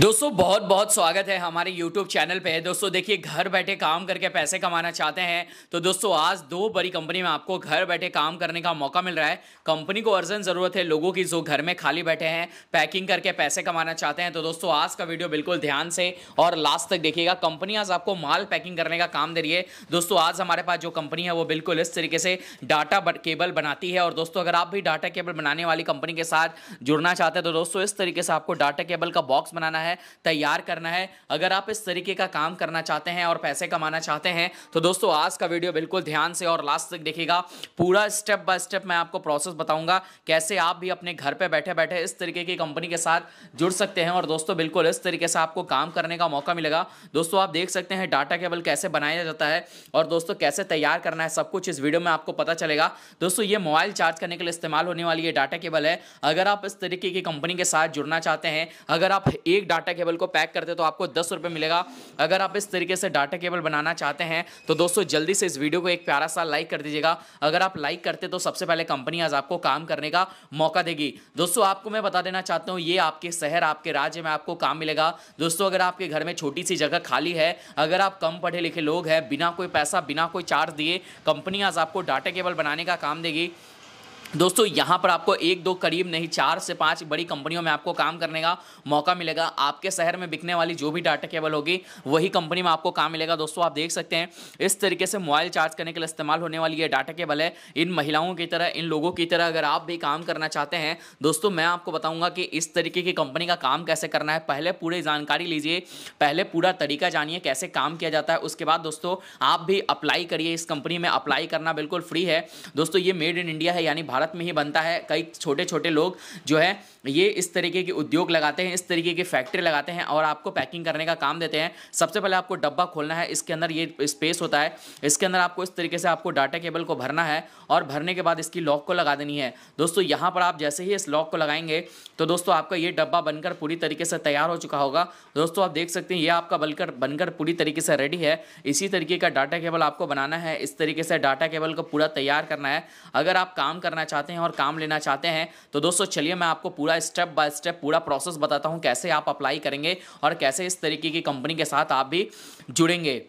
दोस्तों बहुत बहुत स्वागत है हमारे YouTube चैनल पे दोस्तों देखिए घर बैठे काम करके पैसे कमाना चाहते हैं तो दोस्तों आज दो बड़ी कंपनी में आपको घर बैठे काम करने का मौका मिल रहा है कंपनी को अर्जेंट ज़रूरत है लोगों की जो घर में खाली बैठे हैं पैकिंग करके पैसे कमाना चाहते हैं तो दोस्तों आज का वीडियो बिल्कुल ध्यान से और लास्ट तक देखिएगा कंपनी आज आपको माल पैकिंग करने का काम दे रही है दोस्तों आज हमारे पास जो कंपनी है वो बिल्कुल इस तरीके से डाटा केबल बनाती है और दोस्तों अगर आप भी डाटा केबल बनाने वाली कंपनी के साथ जुड़ना चाहते हैं तो दोस्तों इस तरीके से आपको डाटा केबल का बॉक्स बनाना है करना है तैयार करना है अगर आप इस तरीके का काम करना चाहते हैं और पैसे कमाना चाहते हैं तो दोस्तों आज का वीडियो बिल्कुल ध्यान से और लास्ट तक देखिएगा पूरा स्टेप बाय स्टेप मैं आपको प्रोसेस बताऊंगा कैसे आप भी अपने घर पर बैठे बैठे इस तरीके की कंपनी के साथ जुड़ सकते हैं और दोस्तों बिल्कुल इस तरीके से आपको काम करने का मौका मिलेगा दोस्तों आप देख सकते हैं डाटा केबल कैसे बनाया जाता है और दोस्तों कैसे तैयार करना है सब कुछ इस वीडियो में आपको पता चलेगा दोस्तों ये मोबाइल चार्ज करने के लिए इस्तेमाल होने वाली ये डाटा केबल है अगर आप इस तरीके की कंपनी के साथ जुड़ना चाहते हैं अगर आप एक डाटा केबल को पैक करते तो आपको दस रुपये मिलेगा अगर आप इस तरीके से डाटा केबल बनाना चाहते हैं तो दोस्तों जल्दी से इस वीडियो को एक प्यारा सा लाइक कर दीजिएगा अगर आप लाइक करते तो सबसे पहले कंपनी आज आपको काम करने का मौका देगी दोस्तों आपको मैं बता देना चाहता हूँ ये आपके शहर आपके राज्य में आपको काम मिलेगा दोस्तों अगर आपके घर में छोटी सी जगह खाली है अगर आप कम पढ़े लिखे लोग हैं बिना कोई पैसा बिना कोई चार्ज दिए कंपनी आज आपको डाटा केबल बनाने का काम देगी दोस्तों यहाँ पर आपको एक दो करीब नहीं चार से पांच बड़ी कंपनियों में आपको काम करने का मौका मिलेगा आपके शहर में बिकने वाली जो भी डाटा केबल होगी वही कंपनी में आपको काम मिलेगा दोस्तों आप देख सकते हैं इस तरीके से मोबाइल चार्ज करने के लिए इस्तेमाल होने वाली ये डाटा केबल है इन महिलाओं की तरह इन लोगों की तरह अगर आप भी काम करना चाहते हैं दोस्तों मैं आपको बताऊँगा कि इस तरीके की कंपनी का काम कैसे करना है पहले पूरी जानकारी लीजिए पहले पूरा तरीका जानिए कैसे काम किया जाता है उसके बाद दोस्तों आप भी अप्लाई करिए इस कंपनी में अप्लाई करना बिल्कुल फ्री है दोस्तों ये मेड इन इंडिया है यानी भारत भारत में ही बनता है कई छोटे छोटे लोग जो है ये इस तरीके के उद्योग लगाते हैं इस तरीके की फैक्ट्री लगाते हैं और आपको पैकिंग करने का काम देते हैं सबसे पहले आपको डब्बा खोलना है इसके अंदर ये स्पेस होता है इसके अंदर आपको इस तरीके से आपको डाटा केबल को भरना है और भरने के बाद इसकी लॉक को लगा देनी है दोस्तों यहाँ पर आप जैसे ही इस लॉक को लगाएंगे तो दोस्तों आपका ये डब्बा बनकर पूरी तरीके से तैयार हो चुका होगा दोस्तों आप देख सकते हैं ये आपका बनकर बनकर पूरी तरीके से रेडी है इसी तरीके का डाटा केबल आपको बनाना है इस तरीके से डाटा केबल को पूरा तैयार करना है अगर आप काम करना करना चाहते हैं और काम लेना चाहते हैं तो दोस्तों चलिए मैं आपको पूरा स्टेप बाय स्टेप पूरा प्रोसेस बताता हूँ कैसे आप अप्लाई करेंगे और कैसे इस तरीके की कंपनी के साथ आप भी जुड़ेंगे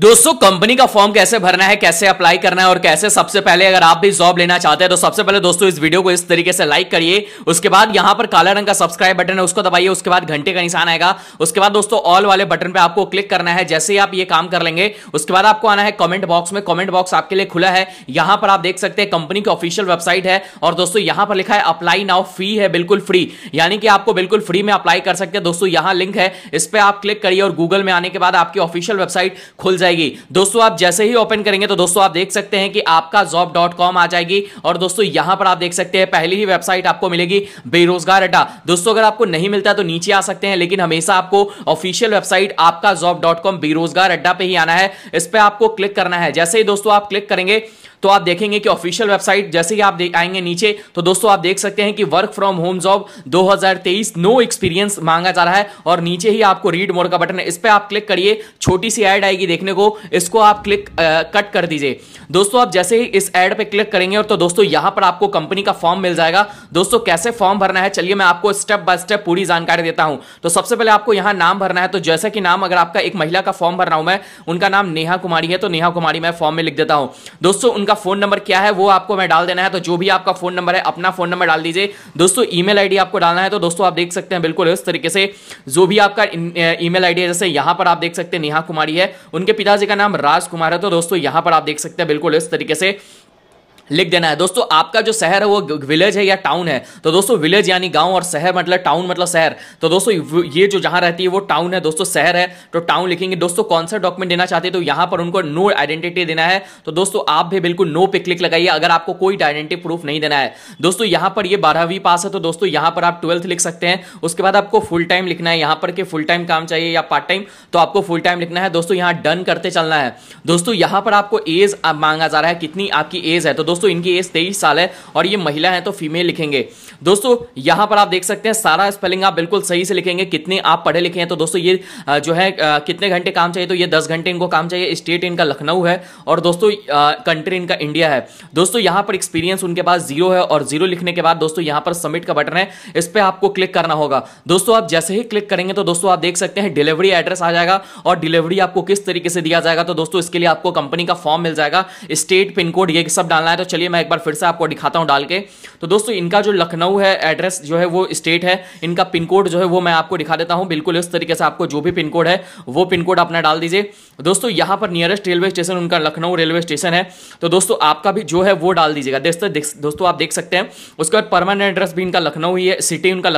दोस्तों कंपनी का फॉर्म कैसे भरना है कैसे अप्लाई करना है और कैसे सबसे पहले अगर आप भी जॉब लेना चाहते हैं तो सबसे पहले दोस्तों इस वीडियो को इस तरीके से लाइक करिए उसके बाद यहां पर काला रंग का सब्सक्राइब बटन है उसको दबाइए उसके बाद घंटे का निशान आएगा उसके बाद दोस्तों ऑल वाले बटन पर आपको क्लिक करना है जैसे ही आप ये काम कर लेंगे उसके बाद आपको आना है कॉमेंट बॉक्स में कॉमेंट बॉक्स आपके लिए खुला है यहां पर आप देख सकते हैं कंपनी की ऑफिशियल वेबसाइट है और दोस्तों यहां पर लिखा है अप्लाई नाउ फ्री है बिल्कुल फ्री यानी कि आपको बिल्कुल फ्री में अप्लाई कर सकते हैं दोस्तों यहां लिंक है इस पर आप क्लिक करिए और गूगल में आने के बाद आपकी ऑफिशियल वेबसाइट खुल जाए जाएगी दोस्तों आप जैसे ही ओपन करेंगे तो दोस्तों आप देख सकते हैं कि आपका जॉब डॉट कॉम आ जाएगी और दोस्तों यहां पर आप देख सकते हैं पहली ही वेबसाइट आपको मिलेगी बेरोजगार अड्डा दोस्तों अगर आपको नहीं मिलता तो नीचे आ सकते हैं लेकिन हमेशा आपको ऑफिशियल वेबसाइट आपका job dot com Berojgar Adda पर ही आना है इस पर आपको क्लिक करना है जैसे ही दोस्तों आप क्लिक करेंगे तो आप देखेंगे कि ऑफिशियल वेबसाइट जैसे ही आप आएंगे नीचे तो दोस्तों आप देख सकते हैं कि work from home job 2023 no experience मांगा जा रहा है और नीचे ही आपको रीड मोड का बटन है इस पर आप क्लिक करिए छोटी सी एड आएगी देखने को इसको आप क्लिक आ, कट कर दीजिए दोस्तों आप जैसे ही इस एड पर क्लिक करेंगे और तो दोस्तों यहां पर आपको कंपनी का फॉर्म मिल जाएगा दोस्तों कैसे फॉर्म भरना है चलिए मैं आपको स्टेप बाय स्टेप पूरी जानकारी देता हूं तो सबसे पहले आपको यहां नाम भरना है तो जैसा कि नाम अगर आपका एक महिला का फॉर्म भर रहा हूं मैं उनका नाम नेहा कुमारी है तो नेहा कुमारी मैं फॉर्म में लिख देता हूं दोस्तों उनका फोन नंबर क्या है वो आपको मैं डाल देना है तो जो भी आपका फोन नंबर है अपना फोन नंबर डाल दीजिए दोस्तों ईमेल आईडी आपको डालना है तो दोस्तों आप देख सकते हैं बिल्कुल इस तरीके से जो भी आपका ईमेल आईडी है जैसे यहाँ पर आप देख सकते हैं नेहा कुमारी है उनके पिताजी का नाम राज कुमार है तो दोस्तों यहाँ पर आप देख सकते हैं बिल्कुल इस तरीके से लिख देना है दोस्तों आपका जो शहर है वो विलेज है या टाउन है तो दोस्तों विलेज यानी गांव और शहर मतलब टाउन मतलब शहर तो दोस्तों ये जो जहां रहती है वो टाउन है दोस्तों शहर है तो टाउन लिखेंगे दोस्तों कौन सा डॉक्यूमेंट देना चाहते हैं तो यहां पर उनको नो आइडेंटिटी देना है तो दोस्तों आप भी बिल्कुल नो पे क्लिक लगाइए अगर आपको कोई आइडेंटिटी प्रूफ नहीं देना है दोस्तों यहां पर ये बारहवीं पास है तो दोस्तों यहां पर आप ट्वेल्थ लिख सकते हैं उसके बाद आपको फुल टाइम लिखना है यहाँ पर फुल टाइम काम चाहिए या पार्ट टाइम तो आपको फुल टाइम लिखना है दोस्तों यहाँ डन करते चलना है दोस्तों यहां पर आपको एज मांगा जा रहा है कितनी आपकी एज है तो दोस्तों दोस्तों इनकी एज तेईस साल है और ये महिला है तो फीमेल लिखेंगे दोस्तों यहां पर आप देख सकते हैं सारा स्पेलिंग आप बिल्कुल सही से लिखेंगे कितने आप पढ़े लिखे हैं तो दोस्तों ये जो है कितने घंटे काम चाहिए तो ये दस घंटे इनको काम चाहिए स्टेट इनका लखनऊ है और दोस्तों कंट्री इनका इंडिया है दोस्तों यहां पर एक्सपीरियंस उनके पास जीरो है और जीरो लिखने के बाद दोस्तों यहां पर सबमिट का बटन है इस पर आपको क्लिक करना होगा दोस्तों आप जैसे ही क्लिक करेंगे तो दोस्तों आप देख सकते हैं डिलीवरी एड्रेस आ जाएगा और डिलीवरी आपको किस तरीके से दिया जाएगा तो दोस्तों इसके लिए आपको कंपनी का फॉर्म मिल जाएगा स्टेट पिनकोड ये सब डालना है तो चलिए मैं एक बार फिर से आपको दिखाता हूँ डाल के तो दोस्तों इनका जो लखनऊ है एड्रेस जो है वो स्टेट है इनका पिन कोड जो है वो मैं आपको दिखा देता हूं बिल्कुल इस तरीके से आपको जो भी पिन कोड है वो पिन कोड अपना डाल दीजिए दोस्तों यहां पर नियरेस्ट रेलवे स्टेशन उनका लखनऊ रेलवे स्टेशन है तो दोस्तों आपका भी जो है वो डाल दीजिएगा दोस्तों आप देख सकते हैं उसके बाद परमानेंट एड्रेस भी इनका लखनऊ ही है सिटी उनका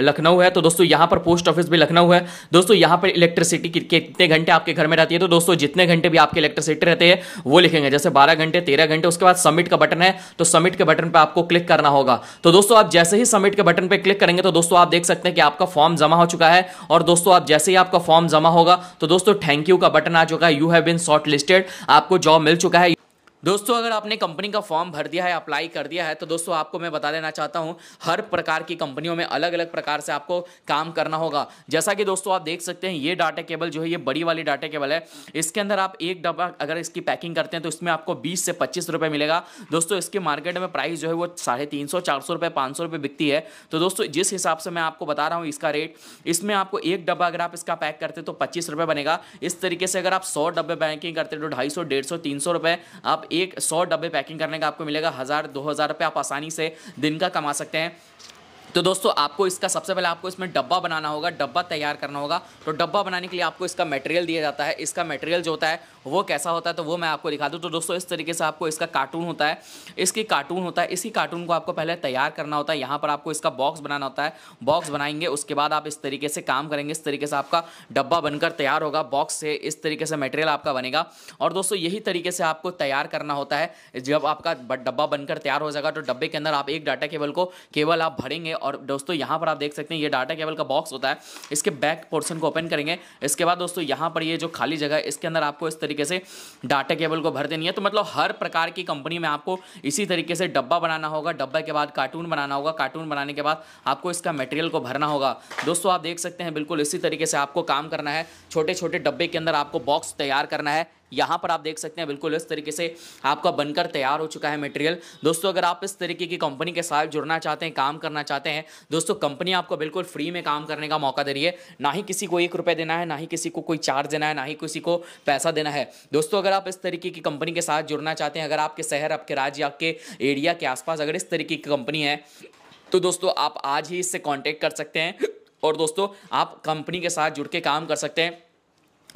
लखनऊ है तो दोस्तों यहाँ पर पोस्ट ऑफिस भी लखनऊ है दोस्तों यहां पर इलेक्ट्रिसिटी कितने घंटे आपके घर में रहती है तो दोस्तों जितने घंटे भी आपके इलेक्ट्रिसिटी रहते हैं वो लिखेंगे जैसे बारह घंटे तेरह घंटे उसके बाद सबमिट का बटन है तो सबमिट के बटन पर आपको क्लिक सबमिट करना होगा तो दोस्तों आप जैसे ही सबमिट के बटन पर क्लिक करेंगे तो दोस्तों आप देख सकते हैं कि आपका फॉर्म जमा हो चुका है और दोस्तों आप जैसे ही आपका फॉर्म जमा होगा तो दोस्तों थैंक यू का बटन आ चुका है यू हैव बिन शॉर्ट आपको जॉब मिल चुका है दोस्तों अगर आपने कंपनी का फॉर्म भर दिया है अप्लाई कर दिया है तो दोस्तों आपको मैं बता देना चाहता हूँ हर प्रकार की कंपनियों में अलग अलग प्रकार से आपको काम करना होगा जैसा कि दोस्तों आप देख सकते हैं ये डाटा केबल जो है ये बड़ी वाली डाटा केबल है इसके अंदर आप एक डब्बा अगर इसकी पैकिंग करते हैं तो इसमें आपको बीस से पच्चीस रुपये मिलेगा दोस्तों इसके मार्केट में प्राइस जो है वो साढ़े तीन सौ चार सौ रुपये पाँच सौ रुपये बिकती है तो दोस्तों जिस हिसाब से मैं आपको बता रहा हूँ इसका रेट इसमें आपको एक डब्बा अगर आप इसका पैक करते हैं तो पच्चीस रुपये बनेगा इस तरीके से अगर आप सौ डब्बे पैकिंग करते हैं तो ढाई सौ डेढ़ सौ तीन सौ आप एक सौ डब्बे पैकिंग करने का आपको मिलेगा हज़ार दो हज़ार रुपये आप आसानी से दिन का कमा सकते हैं तो दोस्तों आपको इसका सबसे पहले आपको इसमें डब्बा बनाना होगा डब्बा तैयार करना होगा तो डब्बा बनाने के लिए आपको इसका मटेरियल दिया जाता है इसका मटेरियल जो होता है वो कैसा होता है तो वो मैं आपको दिखा दूँ तो दोस्तों इस तरीके से आपको इसका कार्टून होता है इसकी कार्टून होता है इसी कार्टून को आपको पहले तैयार करना होता है यहाँ पर आपको इसका बॉक्स बनाना होता है बॉक्स बनाएंगे उसके बाद आप इस तरीके से काम करेंगे इस तरीके से आपका डब्बा बनकर तैयार होगा बॉक्स से इस तरीके से मटेरियल आपका बनेगा और दोस्तों यही तरीके से आपको तैयार करना होता है जब आपका डब्बा बनकर तैयार हो जाएगा तो डब्बे के अंदर आप एक डाटा केबल को केवल आप भरेंगे और दोस्तों यहाँ पर आप देख सकते हैं ये डाटा केबल का बॉक्स होता है इसके बैक पोर्सन को ओपन करेंगे इसके बाद दोस्तों यहाँ पर ये जो खाली जगह है इसके अंदर आपको इस तरीके तरीके से डाटा केबल को भर देनी है तो मतलब हर प्रकार की कंपनी में आपको इसी तरीके से डब्बा बनाना होगा डब्बा के बाद कार्टून बनाना होगा कार्टून बनाने के बाद आपको इसका मटेरियल को भरना होगा दोस्तों आप देख सकते हैं बिल्कुल इसी तरीके से आपको काम करना है छोटे छोटे डब्बे के अंदर आपको बॉक्स तैयार करना है यहाँ पर आप देख सकते हैं बिल्कुल इस तरीके से आपका बनकर तैयार हो चुका है मटेरियल दोस्तों अगर आप इस तरीके की कंपनी के साथ जुड़ना चाहते हैं काम करना चाहते हैं दोस्तों कंपनी आपको बिल्कुल फ्री में काम करने का मौका दे रही है ना ही किसी को एक रुपये देना है ना ही किसी को कोई चार्ज देना है ना ही किसी को पैसा देना है दोस्तों अगर आप इस तरीके की कंपनी के साथ जुड़ना चाहते हैं अगर आपके शहर आपके राज्य आपके एरिया के आसपास अगर इस तरीके की कंपनी है तो दोस्तों आप आज ही इससे कॉन्टेक्ट कर सकते हैं और दोस्तों आप कंपनी के साथ जुड़ के काम कर सकते हैं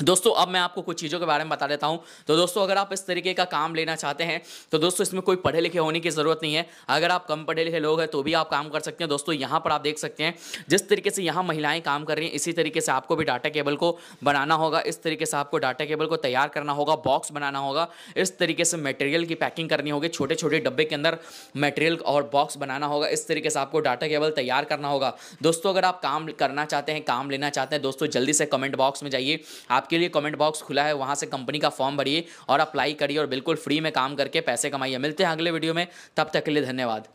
दोस्तों अब मैं आपको कुछ चीज़ों के बारे में बता देता हूं तो दोस्तों अगर आप इस तरीके का काम लेना चाहते हैं तो दोस्तों इसमें कोई पढ़े लिखे होने की ज़रूरत नहीं है अगर आप कम पढ़े लिखे लोग हैं तो भी आप काम कर सकते हैं दोस्तों यहां पर आप देख सकते हैं जिस तरीके से यहाँ महिलाएं काम कर रही हैं इसी तरीके से आपको भी डाटा केबल को बनाना होगा इस तरीके से आपको डाटा केबल को तैयार करना होगा बॉक्स बनाना होगा इस तरीके से मटेरियल की पैकिंग करनी होगी छोटे छोटे डब्बे के अंदर मटेरियल और बॉक्स बनाना होगा इस तरीके से आपको डाटा केबल तैयार करना होगा दोस्तों अगर आप काम करना चाहते हैं काम लेना चाहते हैं दोस्तों जल्दी से कमेंट बॉक्स में जाइए आप आपके लिए कमेंट बॉक्स खुला है वहां से कंपनी का फॉर्म भरिए और अप्लाई करिए और बिल्कुल फ्री में काम करके पैसे कमाइए मिलते हैं अगले वीडियो में तब तक के लिए धन्यवाद